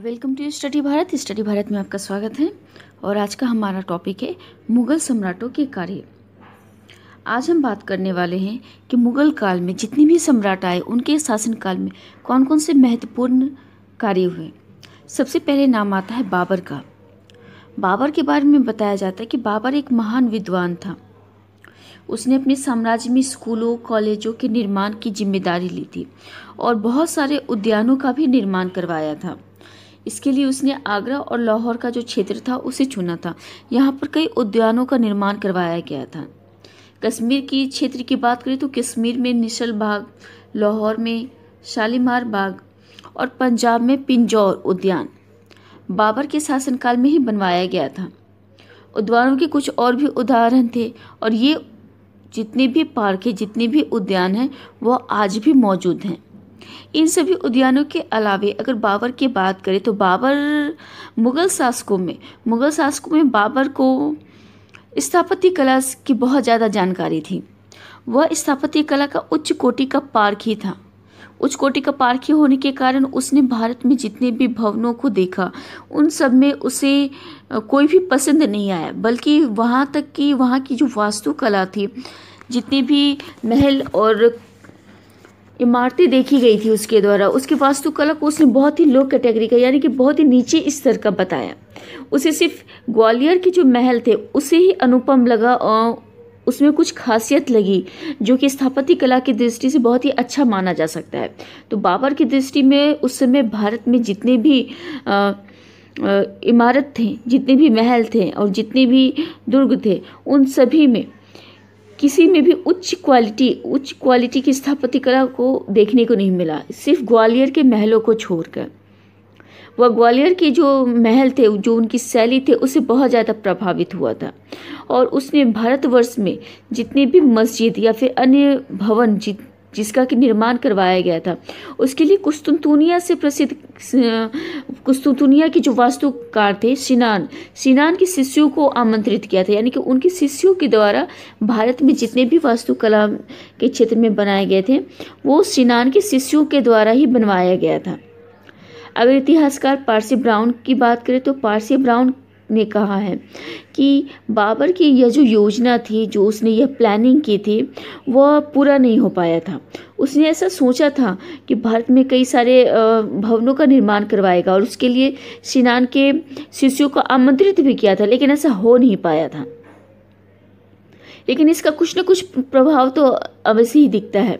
welcome to study Bharat study Bharat में आपका स्वागत है और आज का हमारा टॉपिक है मुग़ल सम्राटों के कार्य आज हम बात करने वाले हैं कि मुग़ल काल में जितने भी सम्राट आए उनके शासनकाल में कौन कौन से महत्वपूर्ण कार्य हुए सबसे पहले नाम आता है बाबर का बाबर के बारे में बताया जाता है कि बाबर एक महान विद्वान था उसने अपने साम्राज्य में स्कूलों कॉलेजों के निर्माण की जिम्मेदारी ली थी और बहुत सारे उद्यानों का भी निर्माण करवाया था इसके लिए उसने आगरा और लाहौर का जो क्षेत्र था उसे चुना था यहाँ पर कई उद्यानों का निर्माण करवाया गया था कश्मीर की क्षेत्र की बात करें तो कश्मीर में निशल बाग लाहौर में शालीमार बाग और पंजाब में पिंजौर उद्यान बाबर के शासनकाल में ही बनवाया गया था उद्यानों के कुछ और भी उदाहरण थे और ये जितने भी पार्क हैं जितने भी उद्यान हैं वो आज भी मौजूद हैं इन सभी उद्यानों के अलावे अगर बाबर की बात करें तो बाबर मुग़ल शासकों में मुग़ल शासकों में बाबर को स्थापत्य कला की बहुत ज़्यादा जानकारी थी वह स्थापत्य कला का उच्च कोटि का पार्क ही था उच्च कोटि का पार्क ही होने के कारण उसने भारत में जितने भी भवनों को देखा उन सब में उसे कोई भी पसंद नहीं आया बल्कि वहाँ तक कि वहाँ की जो वास्तुकला थी जितने भी महल और इमारतें देखी गई थी उसके द्वारा उसके वास्तुकला तो को उसने बहुत ही लो कैटेगरी का यानी कि बहुत ही नीचे स्तर का बताया उसे सिर्फ ग्वालियर के जो महल थे उसे ही अनुपम लगा और उसमें कुछ खासियत लगी जो कि स्थापत्य कला की दृष्टि से बहुत ही अच्छा माना जा सकता है तो बाबर की दृष्टि में उस समय भारत में जितने भी आ, इमारत थे जितने भी महल थे और जितने भी दुर्ग थे उन सभी में किसी में भी उच्च क्वालिटी उच्च क्वालिटी की स्थापत्य कला को देखने को नहीं मिला सिर्फ ग्वालियर के महलों को छोड़कर वह ग्वालियर के जो महल थे जो उनकी शैली थे उससे बहुत ज़्यादा प्रभावित हुआ था और उसने भारतवर्ष में जितने भी मस्जिद या फिर अन्य भवन जित जिसका कि निर्माण करवाया गया था उसके लिए कुस्तुनतुनिया से प्रसिद्ध कुस्तुनतुनिया के जो वास्तुकार थे सिनान सिनान के शिष्यों को आमंत्रित किया था यानी कि उनके शिष्यों के द्वारा भारत में जितने भी वास्तुकला के क्षेत्र में बनाए गए थे वो सिनान के शिष्यों के द्वारा ही बनवाया गया था अगर इतिहासकार पारसी ब्राउन की बात करें तो पारसी ब्राउन ने कहा है कि बाबर की यह जो योजना थी जो उसने यह प्लानिंग की थी वह पूरा नहीं हो पाया था उसने ऐसा सोचा था कि भारत में कई सारे भवनों का निर्माण करवाएगा और उसके लिए सिनान के शिष्यों को आमंत्रित भी किया था लेकिन ऐसा हो नहीं पाया था लेकिन इसका कुछ ना कुछ प्रभाव तो अवश्य ही दिखता है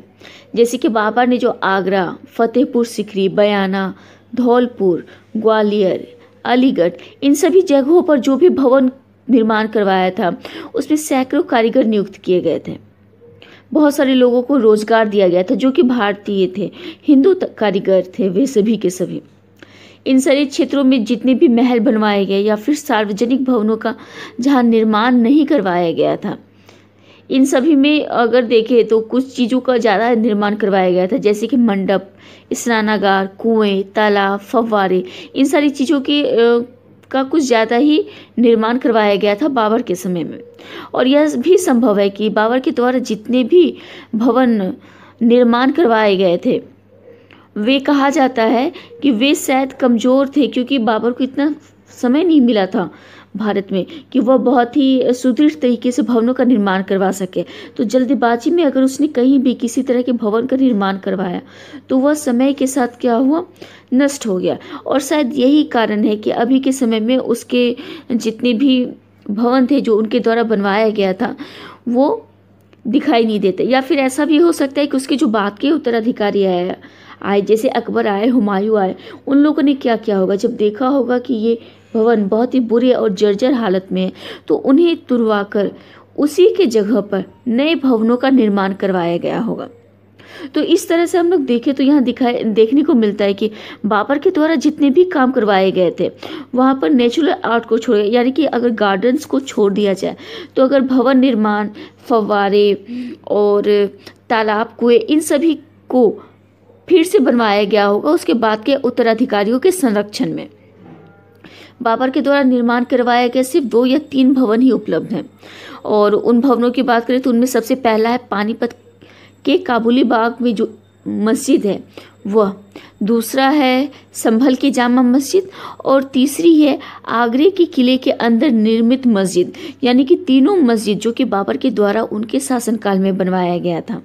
जैसे कि बाबर ने जो आगरा फतेहपुर सिकरी बयाना धौलपुर ग्वालियर अलीगढ़ इन सभी जगहों पर जो भी भवन निर्माण करवाया था उसमें सैकड़ों कारीगर नियुक्त किए गए थे बहुत सारे लोगों को रोजगार दिया गया था जो कि भारतीय थे हिंदू कारीगर थे वे सभी के सभी इन सारे क्षेत्रों में जितने भी महल बनवाए गए या फिर सार्वजनिक भवनों का जहाँ निर्माण नहीं करवाया गया था इन सभी में अगर देखें तो कुछ चीज़ों का ज़्यादा निर्माण करवाया गया था जैसे कि मंडप स्नानागार कुएँ तालाब फव्वारे इन सारी चीज़ों के का कुछ ज़्यादा ही निर्माण करवाया गया था बाबर के समय में और यह भी संभव है कि बाबर के द्वारा जितने भी भवन निर्माण करवाए गए थे वे कहा जाता है कि वे शायद कमज़ोर थे क्योंकि बाबर को इतना समय नहीं मिला था भारत में कि वह बहुत ही सुदृढ़ तरीके से भवनों का निर्माण करवा सके तो जल्दबाजी में अगर उसने कहीं भी किसी तरह के भवन का निर्माण करवाया तो वह समय के साथ क्या हुआ नष्ट हो गया और शायद यही कारण है कि अभी के समय में उसके जितने भी भवन थे जो उनके द्वारा बनवाया गया था वो दिखाई नहीं देते या फिर ऐसा भी हो सकता है कि उसके जो बात के उत्तराधिकारी आए आए जैसे अकबर आए हुमायूं आए उन लोगों ने क्या किया होगा जब देखा होगा कि ये भवन बहुत ही बुरे और जर्जर हालत में है तो उन्हें तुरवा कर उसी के जगह पर नए भवनों का निर्माण करवाया गया होगा तो इस तरह से हम लोग देखें तो यहाँ दिखाए देखने को मिलता है कि बाबर के द्वारा जितने भी काम करवाए गए थे वहाँ पर नेचुरल आर्ट को छोड़ यानी कि अगर गार्डन्स को छोड़ दिया जाए तो अगर भवन निर्माण फवारे और तालाब कुएँ इन सभी को फिर से बनवाया गया होगा उसके बाद के उत्तराधिकारियों के संरक्षण में बाबर के द्वारा निर्माण करवाए गए सिर्फ दो या तीन भवन ही उपलब्ध हैं और उन भवनों की बात करें तो उनमें सबसे पहला है पानीपत के काबुली बाग में जो मस्जिद है वह दूसरा है संभल की जामा मस्जिद और तीसरी है आगरे के किले के अंदर निर्मित मस्जिद यानी कि तीनों मस्जिद जो कि बाबर के द्वारा उनके शासनकाल में बनवाया गया था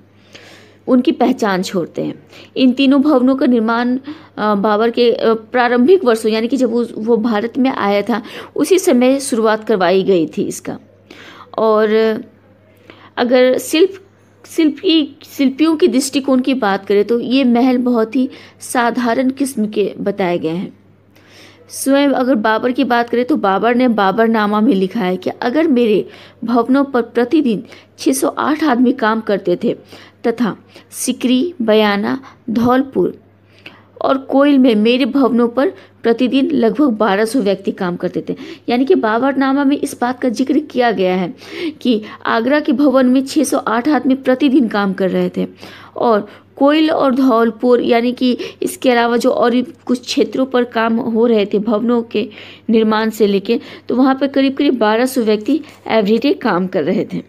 उनकी पहचान छोड़ते हैं इन तीनों भवनों का निर्माण बाबर के प्रारंभिक वर्षों यानी कि जब वो भारत में आया था उसी समय शुरुआत करवाई गई थी इसका और अगर शिल्प शिल्पी शिल्पियों की दृष्टिकोण की बात करें तो ये महल बहुत ही साधारण किस्म के बताए गए हैं स्वयं अगर बाबर की बात करें तो बाबर ने बाबरनामा में लिखा है कि अगर मेरे भवनों पर प्रतिदिन 608 आदमी काम करते थे तथा सिकरी बयाना धौलपुर और कोयल में मेरे भवनों पर प्रतिदिन लगभग 1200 व्यक्ति काम करते थे यानी कि बाबरनामा में इस बात का जिक्र किया गया है कि आगरा के भवन में 608 आदमी प्रतिदिन काम कर रहे थे और कोयल और धौलपुर यानी कि इसके अलावा जो और कुछ क्षेत्रों पर काम हो रहे थे भवनों के निर्माण से लेकर तो वहाँ पर करीब करीब 1200 व्यक्ति एवरीडे काम कर रहे थे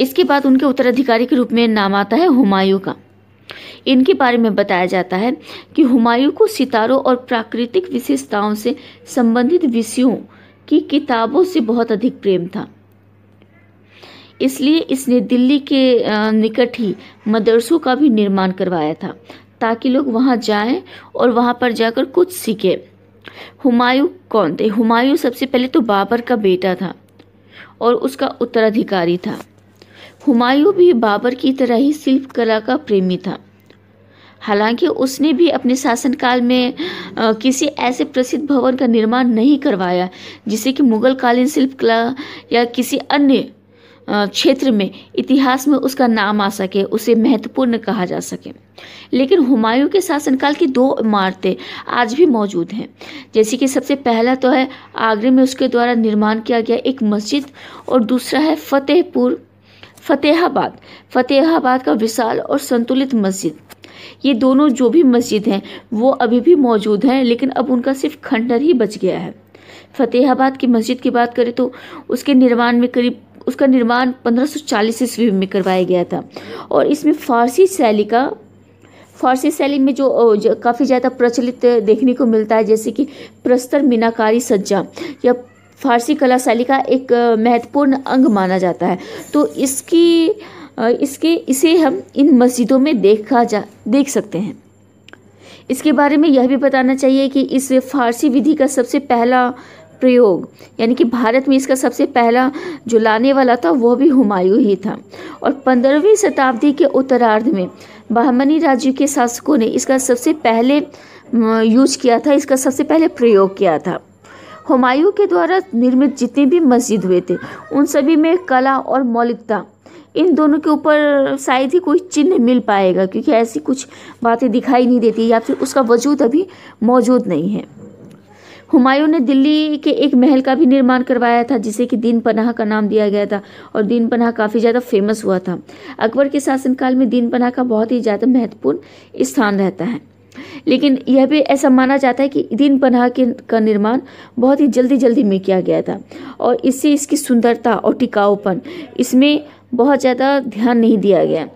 इसके बाद उनके उत्तराधिकारी के रूप में नाम आता है हुमायूं का इनके बारे में बताया जाता है कि हुमायूं को सितारों और प्राकृतिक विशेषताओं से संबंधित विषयों की किताबों से बहुत अधिक प्रेम था इसलिए इसने दिल्ली के निकट ही मदरसों का भी निर्माण करवाया था ताकि लोग वहाँ जाएं और वहाँ पर जाकर कुछ सीखें हुमायूं कौन थे हुमायूं सबसे पहले तो बाबर का बेटा था और उसका उत्तराधिकारी था हुमायूं भी बाबर की तरह ही शिल्प कला का प्रेमी था हालांकि उसने भी अपने शासनकाल में किसी ऐसे प्रसिद्ध भवन का निर्माण नहीं करवाया जिसे कि मुगल कालीन शिल्प कला या किसी अन्य क्षेत्र में इतिहास में उसका नाम आ सके उसे महत्वपूर्ण कहा जा सके लेकिन हुमायूं के शासनकाल की दो इमारतें आज भी मौजूद हैं जैसे कि सबसे पहला तो है आगरे में उसके द्वारा निर्माण किया गया एक मस्जिद और दूसरा है फतेहपुर फतेहाबाद फतेहाबाद का विशाल और संतुलित मस्जिद ये दोनों जो भी मस्जिद हैं वो अभी भी मौजूद हैं लेकिन अब उनका सिर्फ खंडर ही बच गया है फतेहाबाद की मस्जिद की बात करें तो उसके निर्माण में करीब उसका निर्माण 1540 ईस्वी में करवाया गया था और इसमें फारसी शैली का फारसी शैली में जो, जो काफ़ी ज़्यादा प्रचलित देखने को मिलता है जैसे कि प्रस्तर मीनाकारी सज्जा या फारसी कला शैली का एक महत्वपूर्ण अंग माना जाता है तो इसकी इसके इसे हम इन मस्जिदों में देखा जा देख सकते हैं इसके बारे में यह भी बताना चाहिए कि इस फारसी विधि का सबसे पहला प्रयोग यानी कि भारत में इसका सबसे पहला जो लाने वाला था वह भी हुमायूं ही था और पंद्रहवीं शताब्दी के उत्तरार्ध में बहमनी राज्य के शासकों ने इसका सबसे पहले यूज किया था इसका सबसे पहले प्रयोग किया था हुमायूं के द्वारा निर्मित जितने भी मस्जिद हुए थे उन सभी में कला और मौलिकता इन दोनों के ऊपर शायद ही कोई चिन्ह मिल पाएगा क्योंकि ऐसी कुछ बातें दिखाई नहीं देती या फिर उसका वजूद अभी मौजूद नहीं है हुमायूं ने दिल्ली के एक महल का भी निर्माण करवाया था जिसे कि दीन पनाह का नाम दिया गया था और दीन पनाह काफ़ी ज़्यादा फेमस हुआ था अकबर के शासनकाल में दीन पनाह का बहुत ही ज़्यादा महत्वपूर्ण स्थान रहता है लेकिन यह भी ऐसा माना जाता है कि दिन पन्हा के का निर्माण बहुत ही जल्दी जल्दी में किया गया था और इससे इसकी सुंदरता और टिकाऊपन इसमें बहुत ज़्यादा ध्यान नहीं दिया गया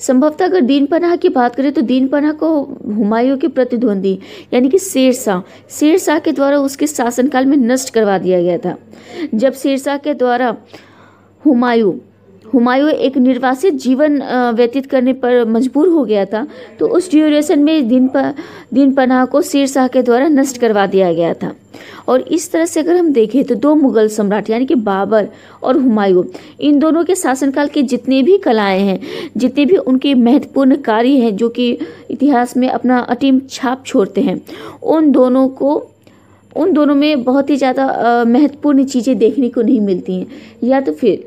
संभवतः अगर दीन पनाह की बात करें तो दीन पनाह को हुमायूं के प्रतिद्वंदी यानी कि शेरशाह शेरशाह के द्वारा उसके शासनकाल में नष्ट करवा दिया गया था जब शेरशाह के द्वारा हुमायूं हुमायूं एक निर्वासित जीवन व्यतीत करने पर मजबूर हो गया था तो उस ड्यूरेशन में दिन प, दिन पनाह को शेर शाह के द्वारा नष्ट करवा दिया गया था और इस तरह से अगर हम देखें तो दो मुगल सम्राट यानी कि बाबर और हुमायूं इन दोनों के शासनकाल के जितने भी कलाएं हैं जितने भी उनके महत्वपूर्ण कार्य हैं जो कि इतिहास में अपना अटीम छाप छोड़ते हैं उन दोनों को उन दोनों में बहुत ही ज़्यादा महत्वपूर्ण चीज़ें देखने को नहीं मिलती हैं या तो फिर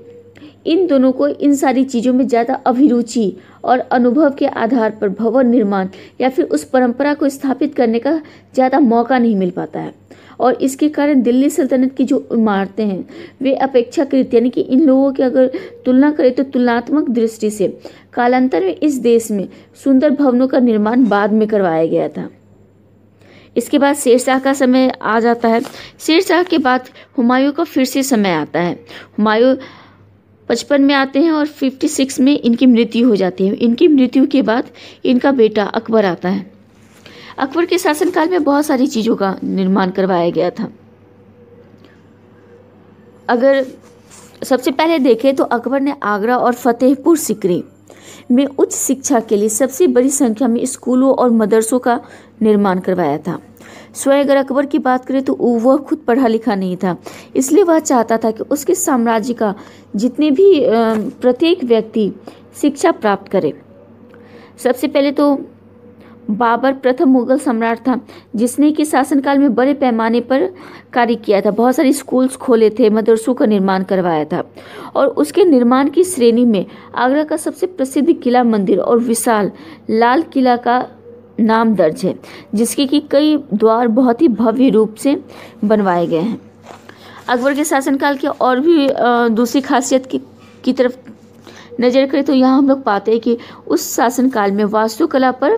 इन दोनों को इन सारी चीज़ों में ज़्यादा अभिरुचि और अनुभव के आधार पर भवन निर्माण या फिर उस परंपरा को स्थापित करने का ज़्यादा मौका नहीं मिल पाता है और इसके कारण दिल्ली सल्तनत की जो इमारतें हैं वे अपेक्षाकृत यानी कि इन लोगों की अगर तुलना करें तो तुलनात्मक दृष्टि से कालांतर में इस देश में सुंदर भवनों का निर्माण बाद में करवाया गया था इसके बाद शेरशाह का समय आ जाता है शेरशाह के बाद हुमायूं का फिर से समय आता है हुमायूं पचपन में आते हैं और फिफ्टी सिक्स में इनकी मृत्यु हो जाती है इनकी मृत्यु के बाद इनका बेटा अकबर आता है अकबर के शासनकाल में बहुत सारी चीज़ों का निर्माण करवाया गया था अगर सबसे पहले देखें तो अकबर ने आगरा और फतेहपुर सिकरी में उच्च शिक्षा के लिए सबसे बड़ी संख्या में स्कूलों और मदरसों का निर्माण करवाया था स्वयं अगर अकबर की बात करें तो वह खुद पढ़ा लिखा नहीं था इसलिए वह चाहता था कि उसके साम्राज्य का जितने भी प्रत्येक व्यक्ति शिक्षा प्राप्त करे सबसे पहले तो बाबर प्रथम मुगल सम्राट था जिसने कि शासनकाल में बड़े पैमाने पर कार्य किया था बहुत सारे स्कूल्स खोले थे मदरसों का निर्माण करवाया था और उसके निर्माण की श्रेणी में आगरा का सबसे प्रसिद्ध किला मंदिर और विशाल लाल किला का नाम दर्ज है जिसके कि कई द्वार बहुत ही भव्य रूप से बनवाए गए हैं अकबर के शासनकाल की और भी दूसरी खासियत की, की तरफ नज़र करें तो यहाँ हम लोग पाते हैं कि उस शासनकाल में वास्तुकला पर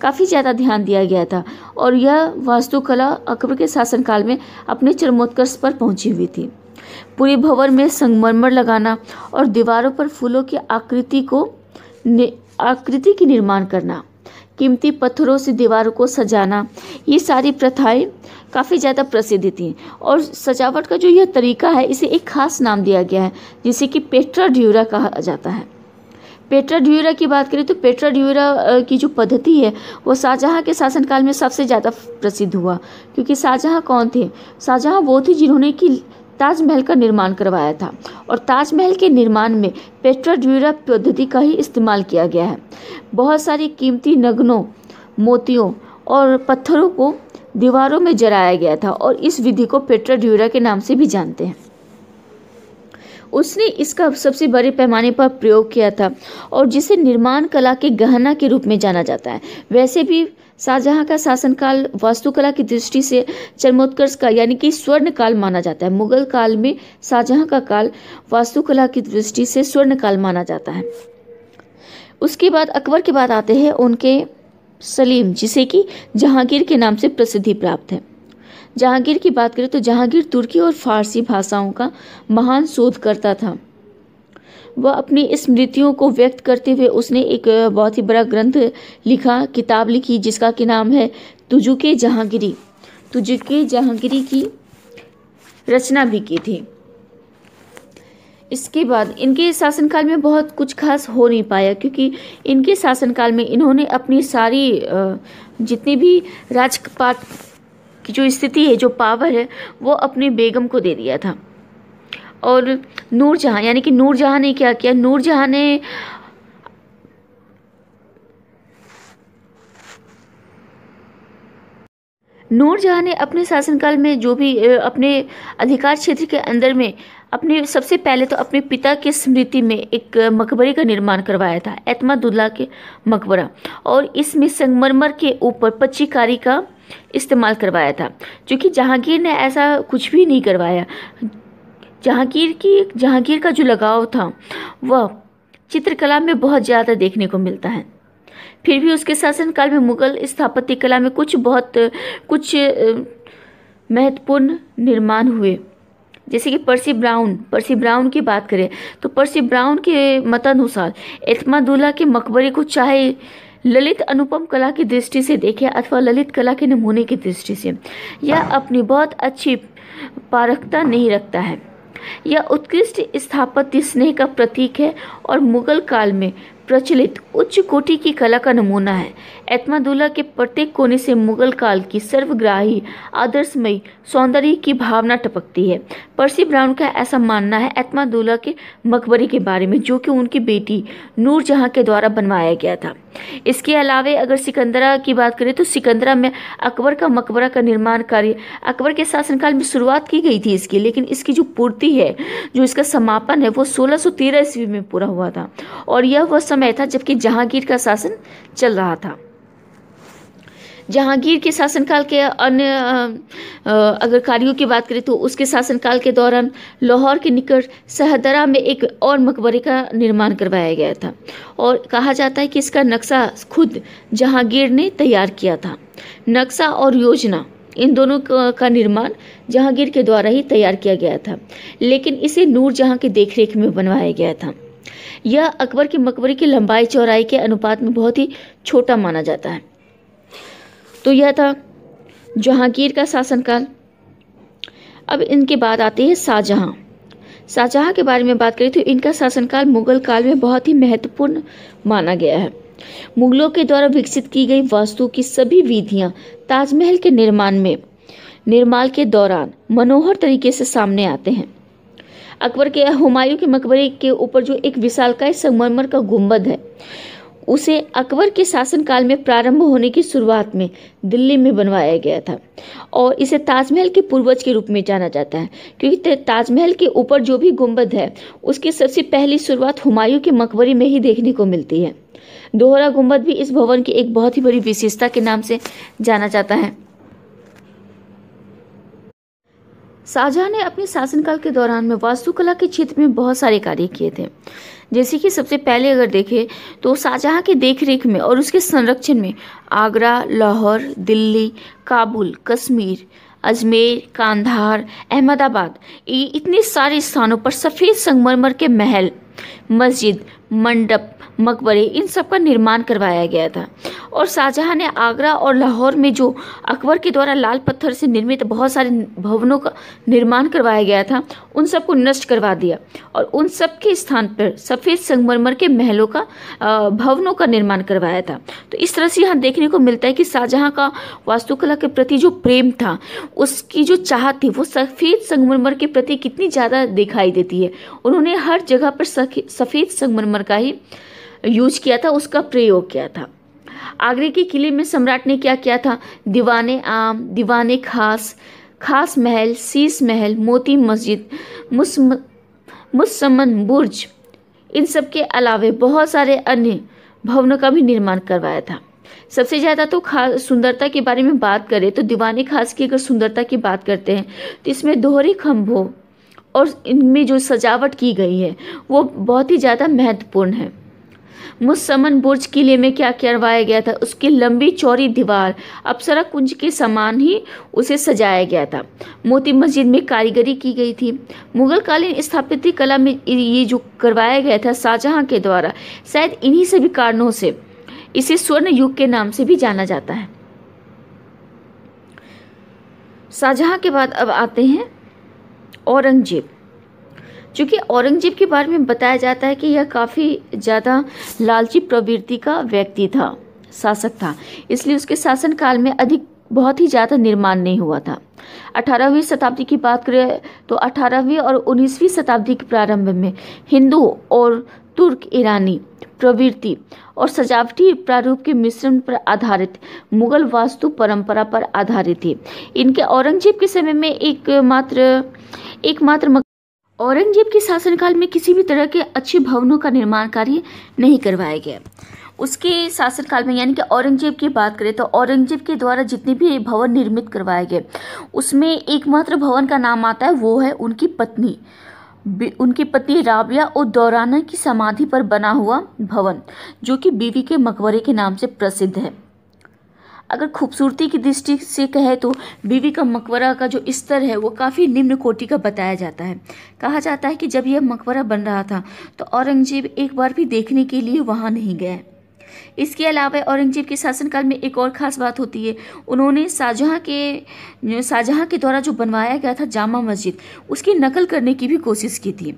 काफ़ी ज़्यादा ध्यान दिया गया था और यह वास्तुकला अकबर के शासनकाल में अपने चरमोत्कर्ष पर पहुंची हुई थी पूरे भवन में संगमरमर लगाना और दीवारों पर फूलों की आकृति को आकृति की निर्माण करना कीमती पत्थरों से दीवारों को सजाना ये सारी प्रथाएं काफ़ी ज़्यादा प्रसिद्ध थी और सजावट का जो यह तरीका है इसे एक खास नाम दिया गया है जिसे कि पेट्रा ड्यूरा कहा जाता है पेट्रा ड्यूरा की बात करें तो पेट्रा ड्यूरा की जो पद्धति है वो शाहजहाँ के शासनकाल में सबसे ज़्यादा प्रसिद्ध हुआ क्योंकि शाहजहाँ कौन थे शाहजहाँ वो थे जिन्होंने की ताजमहल का निर्माण करवाया था और ताजमहल के निर्माण में पेट्राड्यूरा पद्धति का ही इस्तेमाल किया गया है बहुत सारी कीमती नग्नों मोतियों और पत्थरों को दीवारों में जराया गया था और इस विधि को पेट्राड्यूरा के नाम से भी जानते हैं उसने इसका सबसे बड़े पैमाने पर प्रयोग किया था और जिसे निर्माण कला के गहना के रूप में जाना जाता है वैसे भी शाहजहां का शासनकाल वास्तुकला की दृष्टि से चरमोत्कर्ष का यानी कि स्वर्ण काल माना जाता है मुगल काल में शाहजहां का काल वास्तुकला की दृष्टि से स्वर्ण काल माना जाता है उसके बाद अकबर के बाद आते हैं उनके सलीम जिसे कि जहांगीर के नाम से प्रसिद्धि प्राप्त है जहांगीर की बात करें तो जहांगीर तुर्की और फारसी भाषाओं का महान शोधकर्ता था वह अपनी स्मृतियों को व्यक्त करते हुए उसने एक बहुत ही बड़ा ग्रंथ लिखा किताब लिखी जिसका कि नाम है तुजुके जहांगीरी तुजुके जहांगीरी की रचना भी की थी इसके बाद इनके शासनकाल में बहुत कुछ खास हो नहीं पाया क्योंकि इनके शासनकाल में इन्होंने अपनी सारी जितनी भी राजपात की जो स्थिति है जो पावर है वो अपने बेगम को दे दिया था और नूरजहाँ यानी कि नूरजहाँ ने क्या किया नूरजहाँ ने नूरजहाँ ने अपने शासनकाल में जो भी अपने अधिकार क्षेत्र के अंदर में अपने सबसे पहले तो अपने पिता की स्मृति में एक मकबरे का निर्माण करवाया था दुल्ला के मकबरा और इसमें संगमरमर के ऊपर पच्चीकारी का इस्तेमाल करवाया था क्योंकि जहांगीर ने ऐसा कुछ भी नहीं करवाया जहांगीर की जहांगीर का जो लगाव था वह चित्रकला में बहुत ज़्यादा देखने को मिलता है फिर भी उसके शासनकाल में मुगल स्थापत्य कला में कुछ बहुत कुछ महत्वपूर्ण निर्माण हुए जैसे कि पर्सी ब्राउन पर्सी ब्राउन की बात करें तो पर्सी ब्राउन के मतानुसार एतमादुल्ला के मकबरे को चाहे ललित अनुपम कला की दृष्टि से देखें अथवा ललित कला के नमूने की दृष्टि से यह अपनी बहुत अच्छी पारखता नहीं रखता है यह उत्कृष्ट स्थापत्य स्नेह का प्रतीक है और मुगल काल में प्रचलित उच्च कोटि की कला का नमूना है एतमादुल्ला के प्रत्येक कोने से मुगल काल की सर्वग्राही आदर्शमयी सौंदर्य की भावना टपकती है पर्सी ब्राउन का ऐसा मानना है एतमादुल्ला के मकबरे के बारे में जो कि उनकी बेटी नूरजहाँ के द्वारा बनवाया गया था इसके अलावा अगर सिकंदरा की बात करें तो सिकंदरा में अकबर का मकबरा का निर्माण कार्य अकबर के शासनकाल में शुरुआत की गई थी इसकी लेकिन इसकी जो पूर्ति है जो इसका समापन है वो 1613 ईस्वी में पूरा हुआ था और यह वह समय था जबकि जहांगीर का शासन चल रहा था जहांगीर के शासनकाल के अन्य अगर कार्यों की बात करें तो उसके शासनकाल के दौरान लाहौर के निकट सहदरा में एक और मकबरे का निर्माण करवाया गया था और कहा जाता है कि इसका नक्शा खुद जहांगीर ने तैयार किया था नक्शा और योजना इन दोनों का निर्माण जहांगीर के द्वारा ही तैयार किया गया था लेकिन इसे नूर जहां की देखरेख में बनवाया गया था यह अकबर के मकबरे की लंबाई चौराई के अनुपात में बहुत ही छोटा माना जाता है तो यह था जहांगीर का शासनकाल अब इनके बाद आते हैं शाहजहाँ शाहजहाँ के बारे में बात करें तो इनका शासनकाल मुगल काल में बहुत ही महत्वपूर्ण माना गया है मुगलों के द्वारा विकसित की गई वास्तु की सभी विधियाँ ताजमहल के निर्माण में निर्माण के दौरान मनोहर तरीके से सामने आते हैं अकबर के हुमायूं के मकबरे के ऊपर जो एक विशालकाय संगमरमर का गुंबद है उसे अकबर के शासनकाल में प्रारंभ होने की शुरुआत में दिल्ली में बनवाया गया था और इसे ताजमहल के पूर्वज के रूप में जाना जाता है क्योंकि ताजमहल के ऊपर जो भी गुंबद है उसकी सबसे पहली शुरुआत हुमायूं के मकबरे में ही देखने को मिलती है दोहरा गुंबद भी इस भवन की एक बहुत ही बड़ी विशेषता के नाम से जाना जाता है शाहजहाँ ने अपने शासनकाल के दौरान में वास्तुकला के क्षेत्र में बहुत सारे कार्य किए थे जैसे कि सबसे पहले अगर देखें तो शाहजहाँ के देखरेख में और उसके संरक्षण में आगरा लाहौर दिल्ली काबुल कश्मीर अजमेर कांधार अहमदाबाद इतने सारे स्थानों पर सफ़ेद संगमरमर के महल मस्जिद मंडप मकबरे इन सब का निर्माण करवाया गया था और शाहजहाँ ने आगरा और लाहौर में जो अकबर के द्वारा लाल पत्थर से निर्मित बहुत सारे भवनों का निर्माण करवाया गया था उन सबको नष्ट करवा दिया और उन सब के स्थान पर सफ़ेद संगमरमर के महलों का भवनों का निर्माण करवाया था तो इस तरह से यहाँ देखने को मिलता है कि शाहजहाँ का वास्तुकला के प्रति जो प्रेम था उसकी जो चाह थी वो सफ़ेद संगमरमर के प्रति कितनी ज़्यादा दिखाई देती है उन्होंने हर जगह पर सफ़ेद संगमरमर का ही यूज किया था उसका प्रयोग किया था आगरे के किले में सम्राट ने क्या किया था दीवाने आम दीवाने खास खास महल सीस महल मोती मस्जिद मुसमन बुर्ज इन सब के अलावे बहुत सारे अन्य भवनों का भी निर्माण करवाया था सबसे ज़्यादा तो खास सुंदरता के बारे में बात करें तो दीवाने खास की अगर सुंदरता की बात करते हैं तो इसमें दोहरे खम्भों और इनमें जो सजावट की गई है वो बहुत ही ज़्यादा महत्वपूर्ण है मुसमन बुर्ज किले में क्या करवाया गया था उसकी लंबी चौड़ी दीवार अप्सरा कुंज के समान ही उसे सजाया गया था मोती मस्जिद में कारीगरी की गई थी मुगल कालीन कला में ये जो करवाया गया था शाहजहाँ के द्वारा शायद इन्हीं सभी कारणों से इसे स्वर्ण युग के नाम से भी जाना जाता है शाहजहाँ के बाद अब आते हैं औरंगजेब चूँकि औरंगजेब के बारे में बताया जाता है कि यह काफ़ी ज़्यादा लालची प्रवृत्ति का व्यक्ति था शासक था इसलिए उसके शासनकाल में अधिक बहुत ही ज़्यादा निर्माण नहीं हुआ था अठारहवीं शताब्दी की बात करें तो अठारहवीं और उन्नीसवीं शताब्दी के प्रारंभ में हिंदू और तुर्क ईरानी प्रवृत्ति और सजावटी प्रारूप के मिश्रण पर आधारित मुगल वास्तु परंपरा पर आधारित थी इनके औरंगजेब के समय में एकमात्र एकमात्र औरंगजेब के शासनकाल में किसी भी तरह के अच्छे भवनों का निर्माण कार्य नहीं करवाया गया उसके शासनकाल में यानी कि औरंगजेब की बात करें तो औरंगजेब के द्वारा जितने भी भवन निर्मित करवाए गए उसमें एकमात्र भवन का नाम आता है वो है उनकी पत्नी उनकी पति राबिया और दौराना की समाधि पर बना हुआ भवन जो कि बीवी के मकबरे के नाम से प्रसिद्ध है अगर खूबसूरती की दृष्टि से कहे तो बीवी का मकबरा का जो स्तर है वो काफ़ी निम्न कोटि का बताया जाता है कहा जाता है कि जब यह मकबरा बन रहा था तो औरंगजेब एक बार भी देखने के लिए वहाँ नहीं गए इसके अलावा औरंगजेब के शासनकाल में एक और ख़ास बात होती है उन्होंने शाहजहाँ के शाहजहाँ के द्वारा जो बनवाया गया था जामा मस्जिद उसकी नकल करने की भी कोशिश की थी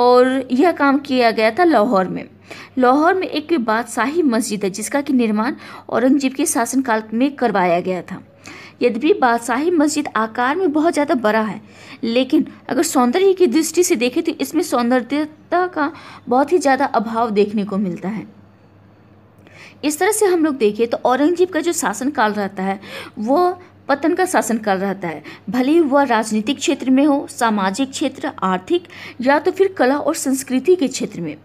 और यह काम किया गया था लाहौर में लाहौर में एक बादशाही मस्जिद है जिसका कि निर्माण औरंगजेब के शासनकाल में करवाया गया था यद्यपि बादशाही मस्जिद आकार में बहुत ज़्यादा बड़ा है लेकिन अगर सौंदर्य की दृष्टि से देखें तो इसमें सौंदर्यता का बहुत ही ज़्यादा अभाव देखने को मिलता है इस तरह से हम लोग देखें तो औरंगजेब का जो शासनकाल रहता है वो पतन का शासनकाल रहता है भले वह राजनीतिक क्षेत्र में हो सामाजिक क्षेत्र आर्थिक या तो फिर कला और संस्कृति के क्षेत्र में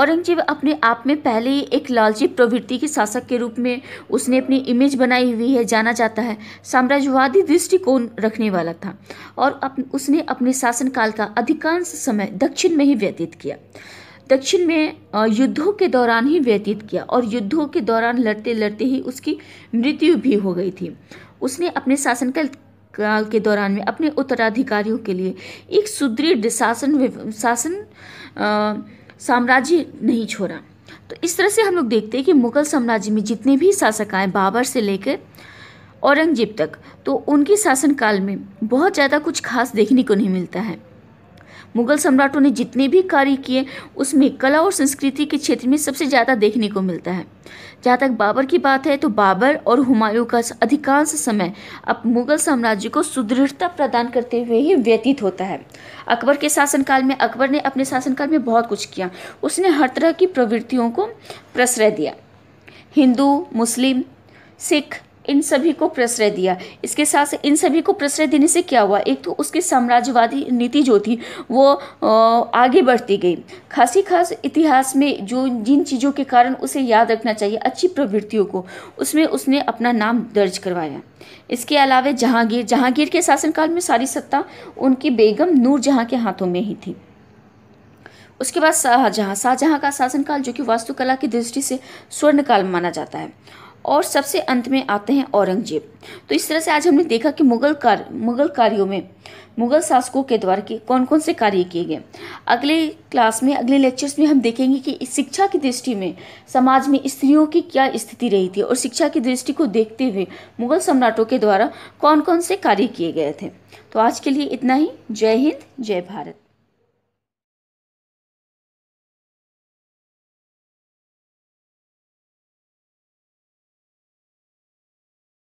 औरंगजेब अपने आप में पहले ही एक लालची प्रवृत्ति के शासक के रूप में उसने अपनी इमेज बनाई हुई है जाना जाता है साम्राज्यवादी दृष्टिकोण रखने वाला था और अप, उसने अपने शासनकाल का अधिकांश समय दक्षिण में ही व्यतीत किया दक्षिण में युद्धों के दौरान ही व्यतीत किया और युद्धों के दौरान लड़ते लड़ते ही उसकी मृत्यु भी हो गई थी उसने अपने शासनकाल काल के दौरान में अपने उत्तराधिकारियों के लिए एक सुदृढ़ शासन शासन साम्राज्य नहीं छोड़ा तो इस तरह से हम लोग देखते हैं कि मुगल साम्राज्य में जितने भी शासक आए बाबर से लेकर औरंगजेब तक तो उनके शासनकाल में बहुत ज़्यादा कुछ खास देखने को नहीं मिलता है मुगल सम्राटों ने जितने भी कार्य किए उसमें कला और संस्कृति के क्षेत्र में सबसे ज़्यादा देखने को मिलता है जहाँ तक बाबर की बात है तो बाबर और हुमायूं का अधिकांश समय अब मुगल साम्राज्य को सुदृढ़ता प्रदान करते हुए ही व्यतीत होता है अकबर के शासनकाल में अकबर ने अपने शासनकाल में बहुत कुछ किया उसने हर तरह की प्रवृत्तियों को प्रश्रय दिया हिंदू मुस्लिम सिख इन सभी को प्रश्रय दिया इसके साथ इन सभी को प्रश्रय देने से क्या हुआ एक तो उसकी साम्राज्यवादी नीति जो थी वो आगे बढ़ती गई खासी खास इतिहास में जो जिन चीज़ों के कारण उसे याद रखना चाहिए अच्छी प्रवृत्तियों को उसमें उसने अपना नाम दर्ज करवाया इसके अलावा जहांगीर जहांगीर के शासनकाल में सारी सत्ता उनकी बेगम नूरजहाँ के हाथों में ही थी उसके बाद शाहजहाँ शाहजहाँ का शासनकाल जो कि वास्तुकला की दृष्टि से स्वर्णकाल माना जाता है और सबसे अंत में आते हैं औरंगजेब तो इस तरह से आज हमने देखा कि मुगल कार्य मुगल कार्यों में मुगल शासकों के द्वारा के कौन कौन से कार्य किए गए अगले क्लास में अगले लेक्चर्स में हम देखेंगे कि शिक्षा की दृष्टि में समाज में स्त्रियों की क्या स्थिति रही थी और शिक्षा की दृष्टि को देखते हुए मुगल सम्राटों के द्वारा कौन कौन से कार्य किए गए थे तो आज के लिए इतना ही जय हिंद जय भारत